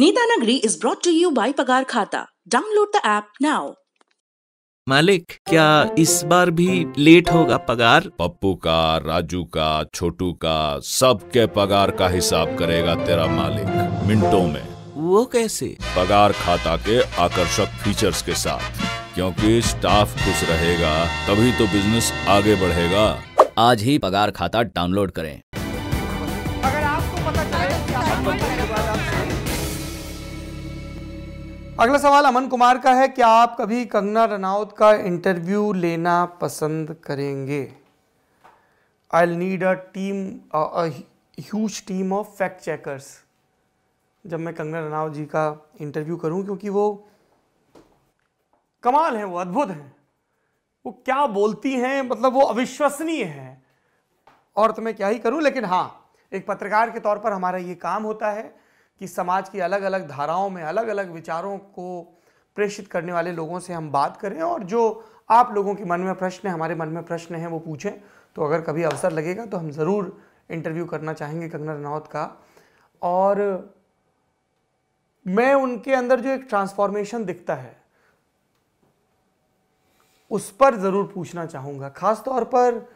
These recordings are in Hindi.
Nita Nagri is brought to you by पगार खाता डाउनलोड द app नाउ मालिक क्या इस बार भी लेट होगा पगार पप्पू का राजू का छोटू का सबके पगार का हिसाब करेगा तेरा मालिक मिनटों में वो कैसे पगार खाता के आकर्षक फीचर्स के साथ क्योंकि स्टाफ खुश रहेगा तभी तो बिजनेस आगे बढ़ेगा आज ही पगार खाता डाउनलोड करें अगला सवाल अमन कुमार का है क्या आप कभी कंगना रनौत का इंटरव्यू लेना पसंद करेंगे I need a team huge team of fact checkers जब मैं कंगना रनौत जी का इंटरव्यू करूं क्योंकि वो कमाल है वो अद्भुत हैं वो क्या बोलती हैं मतलब वो अविश्वसनीय है और तो मैं क्या ही करूं लेकिन हाँ एक पत्रकार के तौर पर हमारा ये काम होता है कि समाज की अलग अलग धाराओं में अलग अलग विचारों को प्रेषित करने वाले लोगों से हम बात करें और जो आप लोगों के मन में प्रश्न है हमारे मन में प्रश्न हैं वो पूछें तो अगर कभी अवसर लगेगा तो हम ज़रूर इंटरव्यू करना चाहेंगे कंगना रनौत का और मैं उनके अंदर जो एक ट्रांसफॉर्मेशन दिखता है उस पर ज़रूर पूछना चाहूँगा खासतौर पर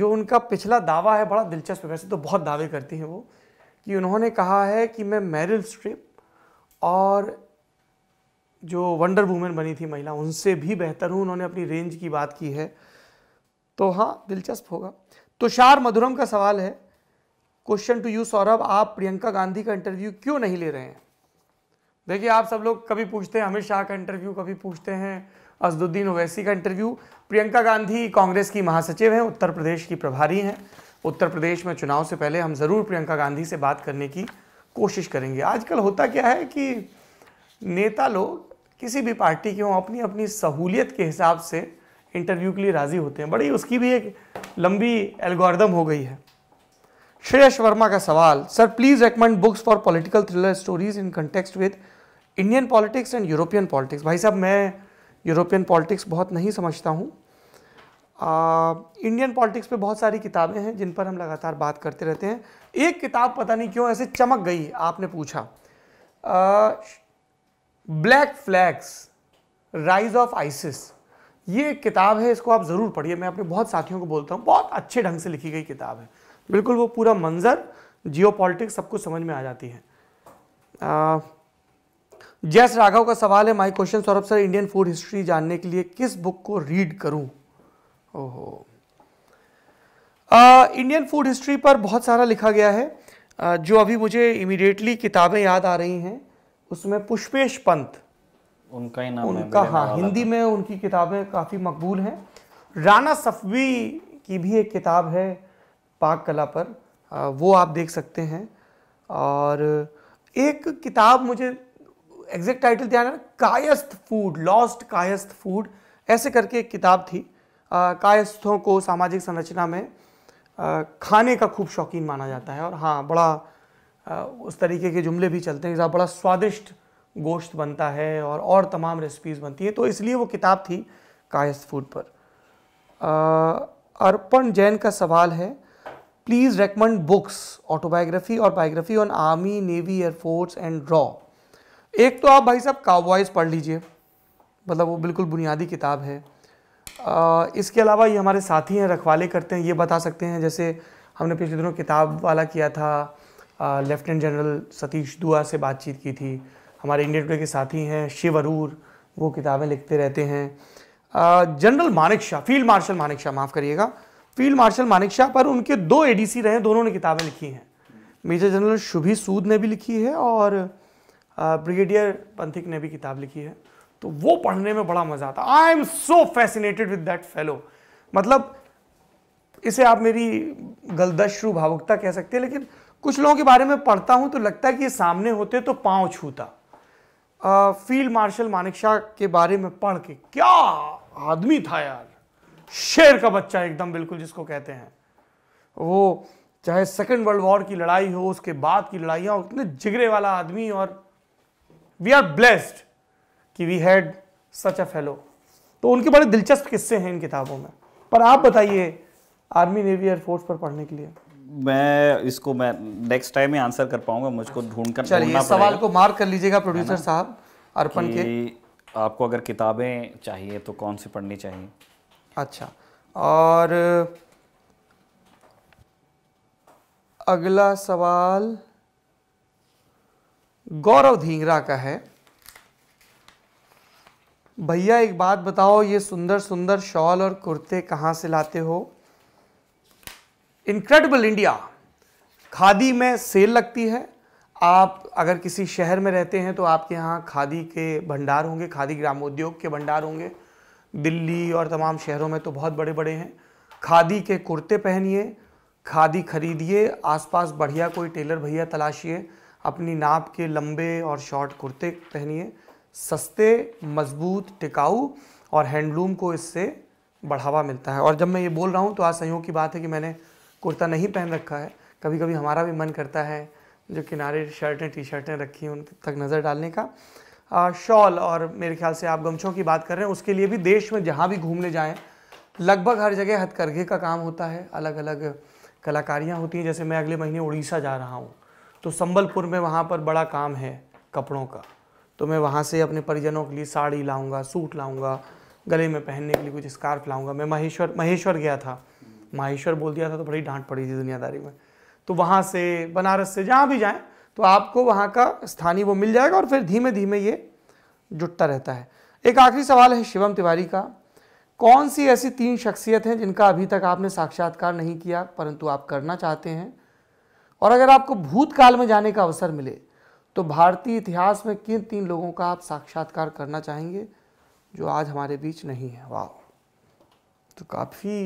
जो उनका पिछला दावा है बड़ा दिलचस्प वैसे तो बहुत दावे करती हैं वो कि उन्होंने कहा है कि मैं मेरिल स्ट्रिप और जो वंडर वूमेन बनी थी महिला उनसे भी बेहतर हूँ उन्होंने अपनी रेंज की बात की है तो हाँ दिलचस्प होगा तुषार तो मधुरम का सवाल है क्वेश्चन टू यू सौरभ आप प्रियंका गांधी का इंटरव्यू क्यों नहीं ले रहे हैं देखिए आप सब लोग कभी पूछते हैं अमित शाह का इंटरव्यू कभी पूछते हैं असदुद्दीन ओवैसी का इंटरव्यू प्रियंका गांधी कांग्रेस की महासचिव हैं उत्तर प्रदेश की प्रभारी हैं उत्तर प्रदेश में चुनाव से पहले हम ज़रूर प्रियंका गांधी से बात करने की कोशिश करेंगे आजकल होता क्या है कि नेता लोग किसी भी पार्टी के हों अपनी अपनी सहूलियत के हिसाब से इंटरव्यू के लिए राज़ी होते हैं बड़ी उसकी भी एक लंबी एल्गोरिदम हो गई है श्रेयस वर्मा का सवाल sir please recommend books for political thriller stories in context with Indian politics and European politics भाई साहब मैं यूरोपियन पॉलिटिक्स बहुत नहीं समझता हूँ इंडियन पॉलिटिक्स पे बहुत सारी किताबें हैं जिन पर हम लगातार बात करते रहते हैं एक किताब पता नहीं क्यों ऐसे चमक गई आपने पूछा Black Flags Rise of ISIS ये किताब है इसको आप ज़रूर पढ़िए मैं अपने बहुत साथियों को बोलता हूँ बहुत अच्छे ढंग से लिखी गई किताब है बिल्कुल वो पूरा मंजर जियो पॉलिटिक्स सब कुछ समझ में आ जाती है जैस राघव का सवाल है my question Saurabh sir Indian food history जानने के लिए किस बुक को रीड करूँ ओहो इंडियन फूड हिस्ट्री पर बहुत सारा लिखा गया है जो अभी मुझे इमिडिएटली किताबें याद आ रही हैं उसमें पुष्पेश पंत उनका ही नाम उनका हाँ, है हाँ हिंदी में उनकी किताबें काफ़ी मकबूल हैं राना सफ़वी की भी एक किताब है पाक कला पर वो आप देख सकते हैं और एक किताब मुझे एग्जैक्ट टाइटल ध्यान है Kayastha food lost Kayastha food ऐसे करके एक किताब थी कायस्थों को सामाजिक संरचना में आ, खाने का खूब शौकीन माना जाता है और हाँ बड़ा आ, उस तरीके के जुमले भी चलते हैं बड़ा स्वादिष्ट गोश्त बनता है और और तमाम रेसिपीज़ बनती हैं तो इसलिए वो किताब थी कायस्थ फूड पर अर्पण जैन का सवाल है प्लीज़ रेकमेंड बुक्स ऑटोबायोग्राफी और biography on army navy air force and रॉ एक तो आप भाई साहब कावबॉयज़ पढ़ लीजिए मतलब वो बिल्कुल बुनियादी किताब है इसके अलावा ये हमारे साथी हैं रखवाले करते हैं ये बता सकते हैं जैसे हमने पिछले दिनों किताब वाला किया था लेफ्टिनेंट जनरल सतीश दुआ से बातचीत की थी हमारे इंडियन टुडे के साथी हैं शिव अरूर वो किताबें लिखते रहते हैं General Manekshaw Field Marshal Manekshaw माफ़ करिएगा फील्ड मार्शल मानिक शाह पर उनके दो ए रहे दोनों ने किताबें लिखी हैं मेजर जनरल शुभी सूद ने भी लिखी है और ब्रिगेडियर पंथिक ने भी किताब लिखी है तो वो पढ़ने में बड़ा मजा आता I am so fascinated with that fellow मतलब इसे आप मेरी गलदश्रु भावुकता कह सकते हैं लेकिन कुछ लोगों के बारे में पढ़ता हूं तो लगता है कि ये सामने होते तो पांव छूता फील्ड मार्शल मानिक शाह के बारे में पढ़ के क्या आदमी था यार शेर का बच्चा एकदम बिल्कुल जिसको कहते हैं वो चाहे सेकेंड वर्ल्ड वॉर की लड़ाई हो उसके बाद की लड़ाइयाँ उतने जिगरे वाला आदमी और वी आर ब्लेस्ड कि we had such a fellow तो उनके बड़े दिलचस्प किस्से हैं इन किताबों में पर आप बताइए आर्मी नेवी एयरफोर्स पर पढ़ने के लिए मैं इसको मैं नेक्स्ट टाइम ही आंसर कर पाऊंगा मुझको ढूंढ कर चलिए सवाल को मार्क कर लीजिएगा प्रोड्यूसर साहब अर्पण के आपको अगर किताबें चाहिए तो कौन सी पढ़नी चाहिए अच्छा और अगला सवाल गौरव धींगरा का है भैया एक बात बताओ ये सुंदर सुंदर शॉल और कुर्ते कहाँ से लाते हो इनक्रेडिबल इंडिया खादी में सेल लगती है आप अगर किसी शहर में रहते हैं तो आपके यहाँ खादी के भंडार होंगे खादी ग्रामोद्योग के भंडार होंगे दिल्ली और तमाम शहरों में तो बहुत बड़े बड़े हैं खादी के कुर्ते पहनिए खादी खरीदिए आसपास बढ़िया कोई टेलर भैया तलाशिए अपनी नाप के लंबे और शॉर्ट कुर्ते पहनिए सस्ते मजबूत टिकाऊ और हैंडलूम को इससे बढ़ावा मिलता है और जब मैं ये बोल रहा हूँ तो आज संयोग की बात है कि मैंने कुर्ता नहीं पहन रखा है कभी कभी हमारा भी मन करता है जो किनारे शर्टें टी शर्टें रखी हैं उन तक नज़र डालने का शॉल और मेरे ख्याल से आप गमछों की बात कर रहे हैं उसके लिए भी देश में जहाँ भी घूमने जाएँ लगभग हर जगह हथकरघे का काम होता है अलग अलग कलाकारियाँ होती हैं जैसे मैं अगले महीने उड़ीसा जा रहा हूँ तो संबलपुर में वहाँ पर बड़ा काम है कपड़ों का तो मैं वहाँ से अपने परिजनों के लिए साड़ी लाऊँगा सूट लाऊँगा गले में पहनने के लिए कुछ स्कार्फ लाऊँगा मैं महेश्वर महेश्वर गया था माहेश्वर बोल दिया था तो बड़ी डांट पड़ी थी दुनियादारी में तो वहाँ से बनारस से जहाँ भी जाएँ तो आपको वहाँ का स्थानीय वो मिल जाएगा और फिर धीमे धीमे ये जुटता रहता है एक आखिरी सवाल है शिवम तिवारी का कौन सी ऐसी तीन शख्सियत हैं जिनका अभी तक आपने साक्षात्कार नहीं किया परंतु आप करना चाहते हैं और अगर आपको भूतकाल में जाने का अवसर मिले तो भारतीय इतिहास में किन तीन लोगों का आप साक्षात्कार करना चाहेंगे जो आज हमारे बीच नहीं है वाह तो काफ़ी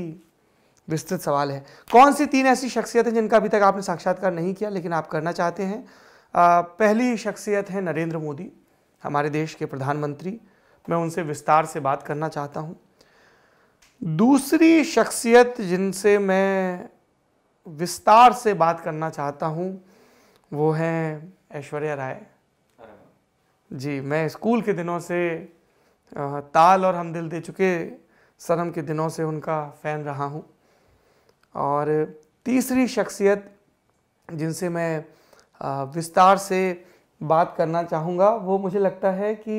विस्तृत सवाल है कौन सी तीन ऐसी शख्सियत है जिनका अभी तक आपने साक्षात्कार नहीं किया लेकिन आप करना चाहते हैं आ, पहली शख्सियत है नरेंद्र मोदी हमारे देश के प्रधानमंत्री मैं उनसे विस्तार से बात करना चाहता हूँ दूसरी शख्सियत जिनसे मैं विस्तार से बात करना चाहता हूँ वो हैं ऐश्वर्या राय जी मैं स्कूल के दिनों से ताल और हम दिल दे चुके सनम के दिनों से उनका फ़ैन रहा हूँ और तीसरी शख्सियत जिनसे मैं विस्तार से बात करना चाहूँगा वो मुझे लगता है कि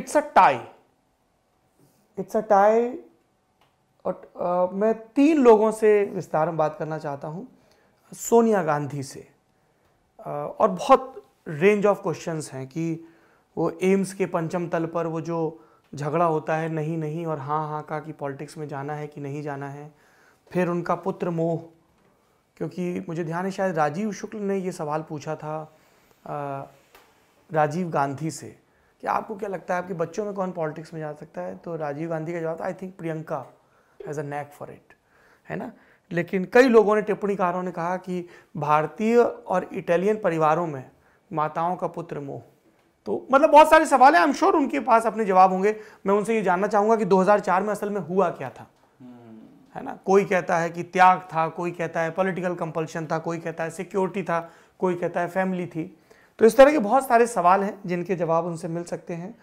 it's a tie it's a tie और आ, मैं तीन लोगों से विस्तार में बात करना चाहता हूँ सोनिया गांधी से और बहुत रेंज ऑफ क्वेश्चंस हैं कि वो एम्स के पंचम तल पर वो जो झगड़ा होता है नहीं नहीं और हाँ हाँ का कि पॉलिटिक्स में जाना है कि नहीं जाना है फिर उनका पुत्र मोह क्योंकि मुझे ध्यान है शायद राजीव शुक्ल ने ये सवाल पूछा था राजीव गांधी से कि आपको क्या लगता है आपके बच्चों में कौन पॉलिटिक्स में जा सकता है तो राजीव गांधी का जवाब था I think Priyanka has a knack for it है ना लेकिन कई लोगों ने टिप्पणीकारों ने कहा कि भारतीय और इटालियन परिवारों में माताओं का पुत्र मोह तो मतलब बहुत सारे सवाल हैं आई एम श्योर उनके पास अपने जवाब होंगे मैं उनसे ये जानना चाहूँगा कि 2004 में असल में हुआ क्या था हम्म। है ना कोई कहता है कि त्याग था कोई कहता है पॉलिटिकल कंपल्शन था कोई कहता है सिक्योरिटी था कोई कहता है फैमिली थी तो इस तरह के बहुत सारे सवाल हैं जिनके जवाब उनसे मिल सकते हैं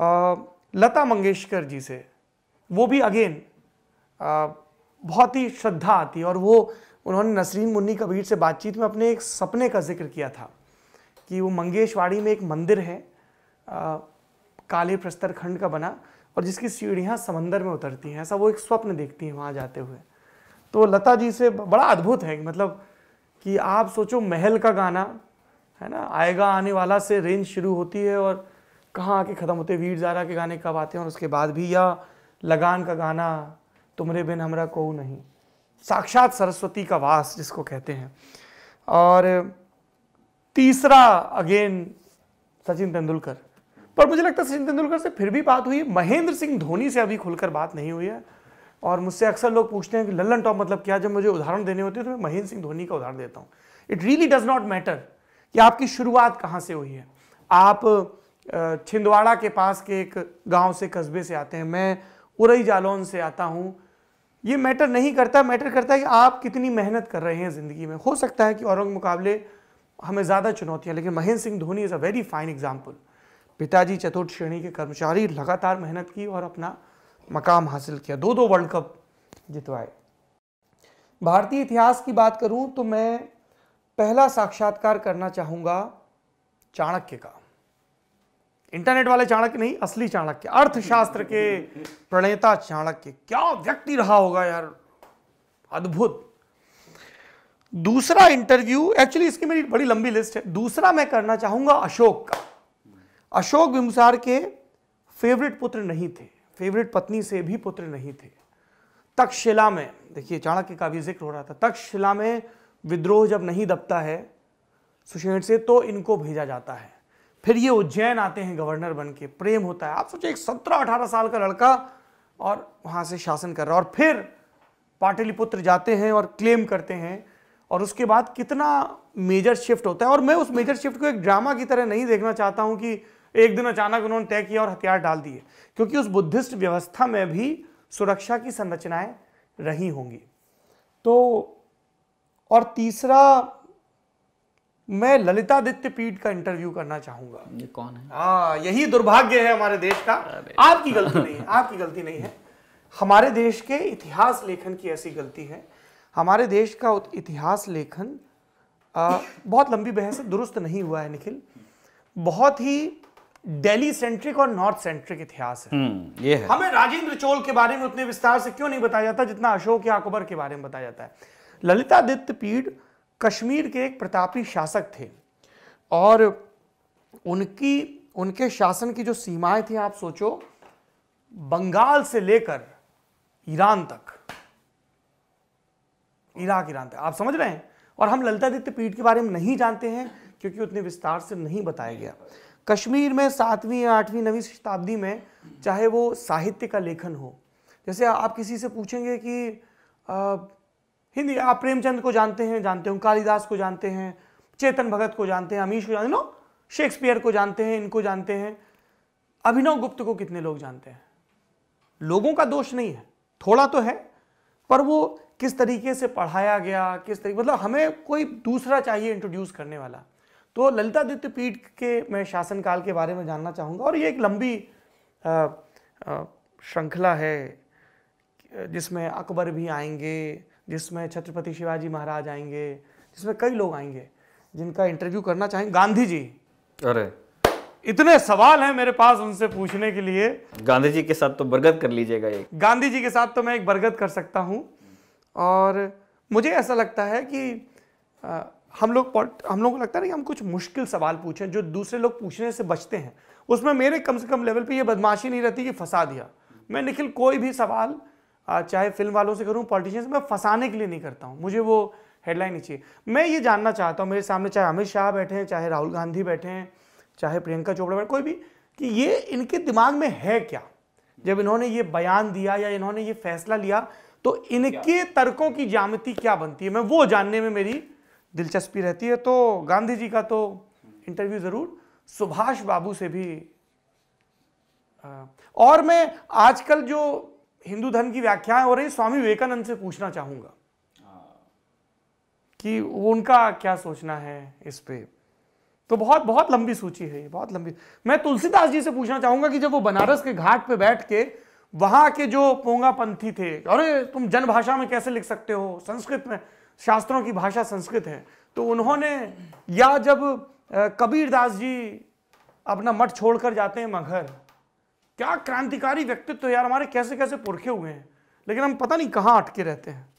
आ, लता मंगेशकर जी से वो भी अगेन बहुत ही श्रद्धा आती है और वो उन्होंने नसरीन मुन्नी कबीर से बातचीत में अपने एक सपने का जिक्र किया था कि वो मंगेशवाड़ी में एक मंदिर है आ, काले प्रस्तर खंड का बना और जिसकी सीढ़ियाँ समंदर में उतरती हैं ऐसा वो एक स्वप्न देखती हैं वहाँ जाते हुए तो लता जी से बड़ा अद्भुत है मतलब कि आप सोचो महल का गाना है ना आएगा आने वाला से रेंज शुरू होती है और कहाँ आके ख़त्म होते वीर जारा के गाने कब आते हैं और उसके बाद भी या लगान का गाना तुमरे बिन हमरा को नहीं साक्षात सरस्वती का वास जिसको कहते हैं और तीसरा अगेन सचिन तेंदुलकर पर मुझे लगता है सचिन तेंदुलकर से फिर भी बात हुई महेंद्र सिंह धोनी से अभी खुलकर बात नहीं हुई है और मुझसे अक्सर लोग पूछते हैं कि लल्लन टॉप मतलब क्या जब मुझे उदाहरण देने होते हैं तो मैं महेंद्र सिंह धोनी का उदाहरण देता हूँ it really does not matter कि आपकी शुरुआत कहाँ से हुई है आप छिंदवाड़ा के पास के एक गांव से कस्बे से आते हैं मैं पुरई जालौन से आता हूँ ये मैटर नहीं करता मैटर करता है कि आप कितनी मेहनत कर रहे हैं ज़िंदगी में हो सकता है कि के मुकाबले हमें ज़्यादा चुनौतियाँ लेकिन Mahendra Singh Dhoni is a very fine example पिताजी चतुर्थ श्रेणी के कर्मचारी लगातार मेहनत की और अपना मकाम हासिल किया दो दो वर्ल्ड कप जितवाए भारतीय इतिहास की बात करूं तो मैं पहला साक्षात्कार करना चाहूंगा चाणक्य का इंटरनेट वाले चाणक्य नहीं असली चाणक्य अर्थशास्त्र के प्रणेता चाणक्य क्या व्यक्ति रहा होगा यार अद्भुत दूसरा इंटरव्यू एक्चुअली इसकी मेरी बड़ी लंबी लिस्ट है दूसरा मैं करना चाहूंगा अशोक का अशोक विमसार के फेवरेट पुत्र नहीं थे फेवरेट पत्नी से भी पुत्र नहीं थे तक्षशिला में देखिए चाणक्य का भी जिक्र हो रहा था तक्षशिला में विद्रोह जब नहीं दबता है सुशेण से तो इनको भेजा जाता है फिर ये उज्जैन आते हैं गवर्नर बन के प्रेम होता है आप सोचिए एक सत्रह अठारह साल का लड़का और वहाँ से शासन कर रहा है और फिर पाटलिपुत्र जाते हैं और क्लेम करते हैं और उसके बाद कितना मेजर शिफ्ट होता है और मैं उस मेजर शिफ्ट को एक ड्रामा की तरह नहीं देखना चाहता हूँ कि एक दिन अचानक उन्होंने तय किया और हथियार डाल दिए क्योंकि उस बुद्धिस्ट व्यवस्था में भी सुरक्षा की संरचनाएं रही होंगी तो और तीसरा मैं ललितादित्य पीठ का इंटरव्यू करना चाहूंगा ये कौन है हाँ यही दुर्भाग्य है हमारे देश का आपकी गलती नहीं है आपकी गलती नहीं है हमारे देश के इतिहास लेखन की ऐसी गलती है हमारे देश का इतिहास लेखन आ, बहुत लंबी बहस दुरुस्त नहीं हुआ है निखिल बहुत ही डेली सेंट्रिक और नॉर्थ सेंट्रिक इतिहास है हम्म, ये है हमें राजेंद्र चोल के बारे में उतने विस्तार से क्यों नहीं बताया जाता जितना अशोक या अकबर के बारे में बताया जाता है ललितादित्य पीढ़ कश्मीर के एक प्रतापी शासक थे और उनकी उनके शासन की जो सीमाएं थी आप सोचो बंगाल से लेकर ईरान तक इराक ईरान तक आप समझ रहे हैं और हम ललितादित्य पीठ के बारे में नहीं जानते हैं क्योंकि उतने विस्तार से नहीं बताया गया कश्मीर में सातवीं या आठवीं नवीं शताब्दी में चाहे वो साहित्य का लेखन हो जैसे आप किसी से पूछेंगे कि आ, हिंदी आप प्रेमचंद को जानते हैं जानते हो कालिदास को जानते हैं चेतन भगत को जानते हैं अमीश को जानते नो शेक्सपियर को जानते हैं इनको जानते हैं अभिनव गुप्त को कितने लोग जानते हैं लोगों का दोष नहीं है थोड़ा तो है पर वो किस तरीके से पढ़ाया गया किस तरीके मतलब हमें कोई दूसरा चाहिए इंट्रोड्यूस करने वाला तो ललितादित्य पीठ के मैं शासनकाल के बारे में जानना चाहूँगा और ये एक लंबी श्रृंखला है जिसमें अकबर भी आएंगे जिसमें छत्रपति शिवाजी महाराज आएंगे जिसमें कई लोग आएंगे जिनका इंटरव्यू करना चाहेंगे गांधी जी अरे इतने सवाल हैं मेरे पास उनसे पूछने के लिए गांधी जी के साथ तो बरगद कर लीजिएगा एक गांधी जी के साथ तो मैं एक बरगद कर सकता हूँ और मुझे ऐसा लगता है कि आ, हम लोग हम लोग को लगता है कि हम कुछ मुश्किल सवाल पूछें जो दूसरे लोग पूछने से बचते हैं उसमें मेरे कम से कम लेवल पे ये बदमाशी नहीं रहती कि फंसा दिया मैं निखिल कोई भी सवाल चाहे फिल्म वालों से करूँ पॉलिटिशियंस मैं फंसाने के लिए नहीं करता हूँ मुझे वो हेडलाइन नहीं चाहिए मैं ये जानना चाहता हूँ मेरे सामने चाहे अमित शाह बैठे हैं चाहे राहुल गांधी बैठे हैं चाहे प्रियंका चोपड़ा बैठे कोई भी कि ये इनके दिमाग में है क्या जब इन्होंने ये बयान दिया या इन्होंने ये फैसला लिया तो इनके तर्कों की जामति क्या बनती है मैं वो जानने में मेरी दिलचस्पी रहती है तो गांधी जी का तो इंटरव्यू ज़रूर सुभाष बाबू से भी और मैं आजकल जो हिंदू धर्म की व्याख्या हो रही स्वामी विवेकानंद से पूछना चाहूंगा कि उनका क्या सोचना है इस पे तो बहुत बहुत लंबी सूची है बहुत लंबी मैं तुलसीदास जी से पूछना चाहूंगा कि जब वो बनारस के घाट पे बैठ के वहां के जो पोंगा पंथी थे अरे तुम जनभाषा में कैसे लिख सकते हो संस्कृत में शास्त्रों की भाषा संस्कृत है तो उन्होंने या जब कबीरदास जी अपना मठ छोड़कर जाते हैं मगर क्या क्रांतिकारी व्यक्तित्व तो यार हमारे कैसे कैसे पुरखे हुए हैं लेकिन हम पता नहीं कहाँ अटके रहते हैं